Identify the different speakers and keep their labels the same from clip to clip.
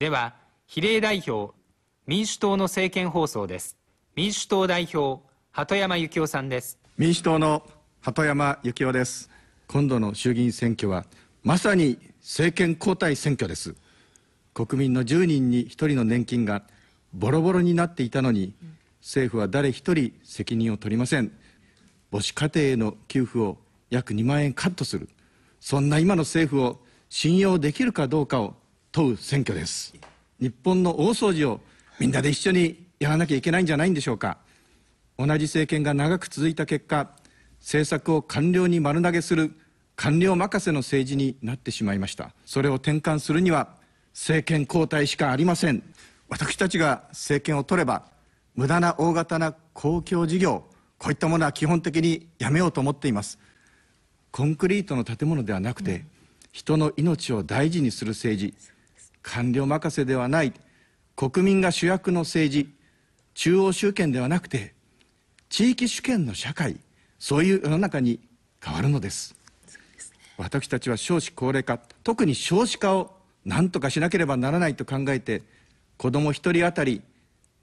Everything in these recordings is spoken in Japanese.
Speaker 1: では比例代表民主党の政見放送です民主党代表鳩山幸夫さんです民主党の鳩山幸夫です今度の衆議院選挙はまさに政権交代選挙です国民の10人に1人の年金がボロボロになっていたのに政府は誰一人責任を取りません母子家庭への給付を約2万円カットするそんな今の政府を信用できるかどうかを問う選挙です日本の大掃除をみんなで一緒にやらなきゃいけないんじゃないんでしょうか同じ政権が長く続いた結果政策を官僚に丸投げする官僚任せの政治になってしまいましたそれを転換するには政権交代しかありません私たちが政権を取れば無駄な大型な公共事業こういったものは基本的にやめようと思っていますコンクリートの建物ではなくて、人の命を大事にする政治官僚任せではない国民が主役の政治中央集権ではなくて地域主権の社会そういう世の中に変わるのです、ね、私たちは少子高齢化特に少子化を何とかしなければならないと考えて子ども1人当たり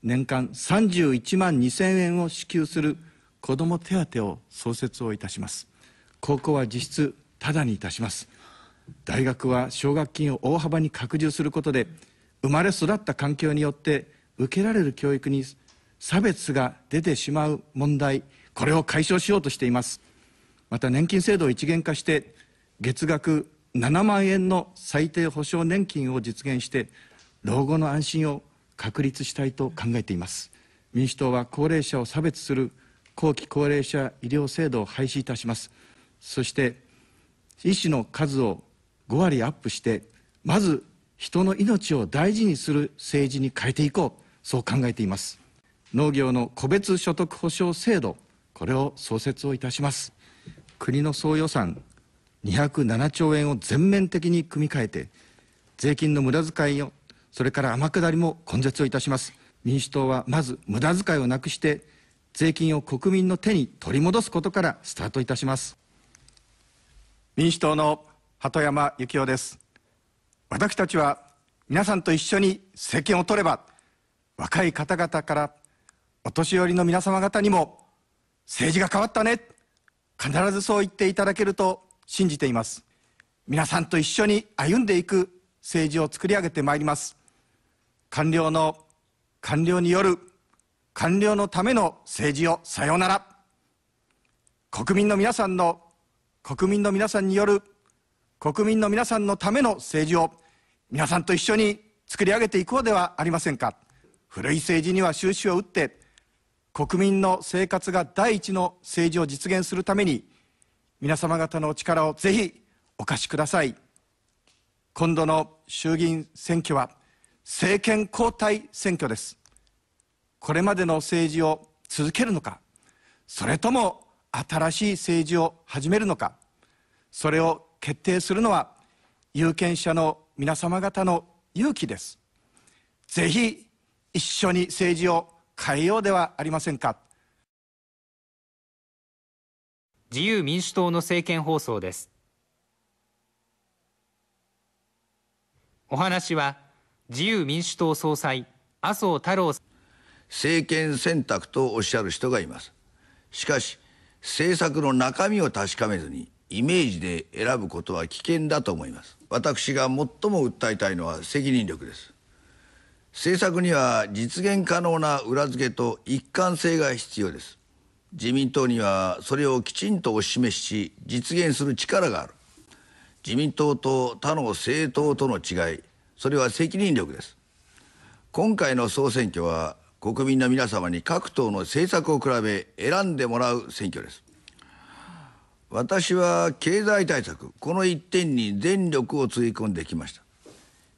Speaker 1: 年間31万2000円を支給する子ども手当を創設をいたします高校は実質ただにいたします大学は奨学金を大幅に拡充することで生まれ育った環境によって受けられる教育に差別が出てしまう問題これを解消しようとしていますまた年金制度を一元化して月額7万円の最低保障年金を実現して老後の安心を確立したいと考えています民主党は高齢者を差別する後期高齢者医療制度を廃止いたしますそして医師の数を5割アップしてまず人の命を大事にする政治に変えていこうそう考えています農業の個別所得保障制度これを創設をいたします国の総予算207兆円を全面的に組み替えて税金の無駄遣いをそれから天下りも根絶をいたします民主党はまず無駄遣いをなくして税金を国民の手に取り戻すことからスタートいたします民主党の鳩山幸雄です私たちは皆さんと一緒に政権を取れば若い方々からお年寄りの皆様方にも政治が変わったね必ずそう言っていただけると信じています皆さんと一緒に歩んでいく政治を作り上げてまいります官僚の官僚による官僚のための政治をさようなら国民の皆さんの国民の皆さんによる国民の皆さんのための政治を皆さんと一緒に作り上げていこうではありませんか古い政治には終止を打って国民の生活が第一の政治を実現するために皆様方のお力をぜひお貸しください今度の衆議院選挙は政権交代選挙ですこれまでの政治を続けるのかそれとも新しい政治を始めるのかそれを決定するのは有権者の皆様方の勇気ですぜひ一緒に政治を変えようではありませんか自由民主党の政見放送ですお話は自由民主党総裁麻生太郎
Speaker 2: 政権選択とおっしゃる人がいますしかし政策の中身を確かめずにイメージで選ぶことは危険だと思います私が最も訴えたいのは責任力です政策には実現可能な裏付けと一貫性が必要です自民党にはそれをきちんとお示しし実現する力がある自民党と他の政党との違いそれは責任力です今回の総選挙は国民の皆様に各党の政策を比べ選んでもらう選挙です私は経済対策この一点に全力をつぎ込んできました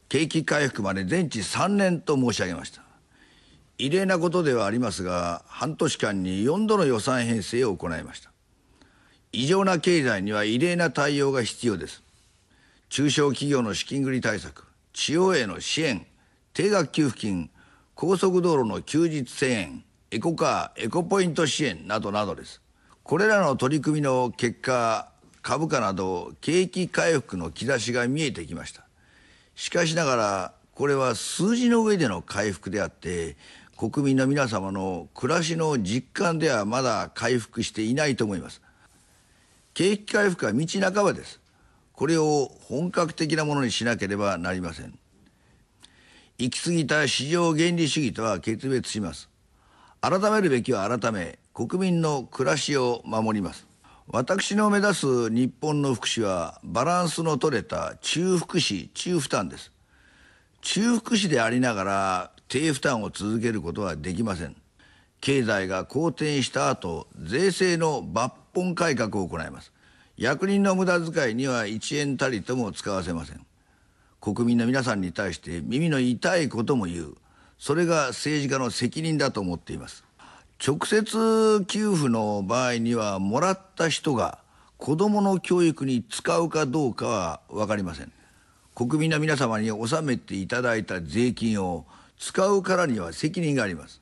Speaker 2: 景気回復まで全治3年と申し上げました異例なことではありますが半年間に4度の予算編成を行いました異常な経済には異例な対応が必要です中小企業の資金繰り対策地方への支援定額給付金高速道路の休日制限エコカーエコポイント支援などなどですこれらの取り組みの結果株価など景気回復の兆しが見えてきましたしかしながらこれは数字の上での回復であって国民の皆様の暮らしの実感ではまだ回復していないと思います景気回復は道半ばですこれを本格的なものにしなければなりません行き過ぎた市場原理主義とは決別します改めるべきは改め国民の暮らしを守ります私の目指す日本の福祉はバランスの取れた中福祉中負担です中福祉でありながら低負担を続けることはできません経済が好転した後税制の抜本改革を行います役人の無駄遣いには1円たりとも使わせません国民の皆さんに対して耳の痛いことも言うそれが政治家の責任だと思っています直接給付の場合にはもらった人が子どもの教育に使うかどうかは分かりません国民の皆様に納めていただいた税金を使うからには責任があります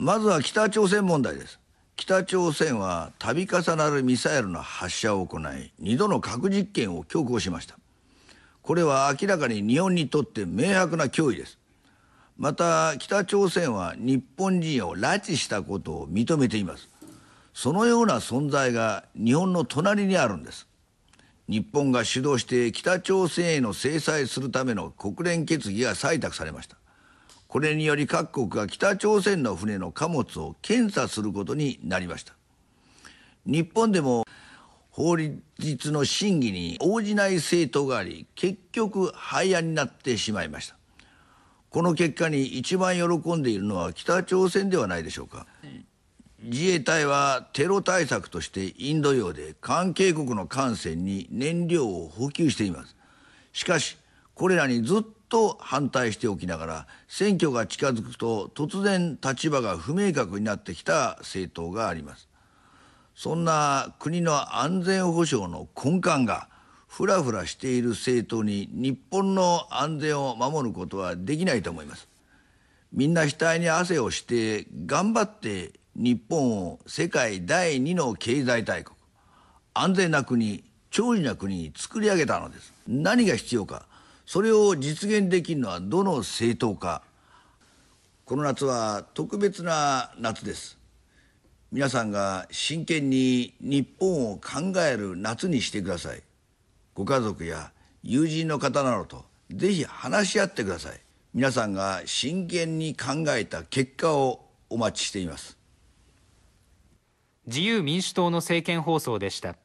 Speaker 2: まずは北朝鮮問題です北朝鮮は度重なるミサイルの発射を行い2度の核実験を強行しましたこれは明らかに日本にとって明白な脅威ですまた北朝鮮は日本人を拉致したことを認めていますそのような存在が日本の隣にあるんです日本が主導して北朝鮮への制裁するための国連決議が採択されましたこれにより各国が北朝鮮の船の貨物を検査することになりました日本でも法律の審議に応じない政党があり結局廃案になってしまいましたこの結果に一番喜んでいるのは北朝鮮ではないでしょうか自衛隊はテロ対策としてインド洋で関係国の艦船に燃料を補給していますしかしこれらにずっと反対しておきながら選挙が近づくと突然立場が不明確になってきた政党がありますそんな国の安全保障の根幹がふらふらしている政党に日本の安全を守ることはできないと思いますみんな額に汗をして頑張って日本を世界第二の経済大国安全な国長寿な国に作り上げたのです何が必要かそれを実現できるのはどの政党かこの夏は特別な夏です皆さんが真剣に日本を考える夏にしてくださいご家族や友人の方などとぜひ話し合ってください皆さんが真剣に考えた結果をお待ちしています
Speaker 1: 自由民主党の政見放送でした